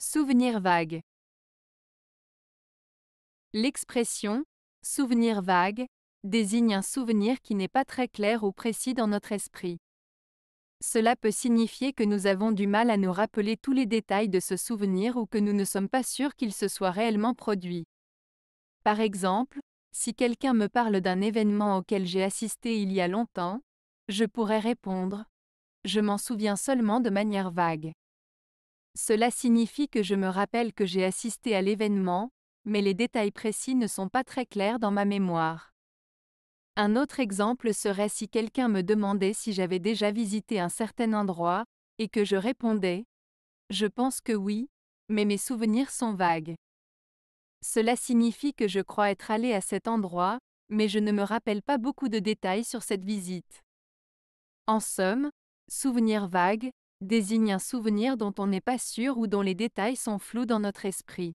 Souvenir vague. L'expression souvenir vague désigne un souvenir qui n'est pas très clair ou précis dans notre esprit. Cela peut signifier que nous avons du mal à nous rappeler tous les détails de ce souvenir ou que nous ne sommes pas sûrs qu'il se soit réellement produit. Par exemple, si quelqu'un me parle d'un événement auquel j'ai assisté il y a longtemps, je pourrais répondre ⁇ Je m'en souviens seulement de manière vague ⁇ cela signifie que je me rappelle que j'ai assisté à l'événement, mais les détails précis ne sont pas très clairs dans ma mémoire. Un autre exemple serait si quelqu'un me demandait si j'avais déjà visité un certain endroit, et que je répondais ⁇ Je pense que oui, mais mes souvenirs sont vagues. Cela signifie que je crois être allé à cet endroit, mais je ne me rappelle pas beaucoup de détails sur cette visite. En somme, souvenirs vagues, désigne un souvenir dont on n'est pas sûr ou dont les détails sont flous dans notre esprit.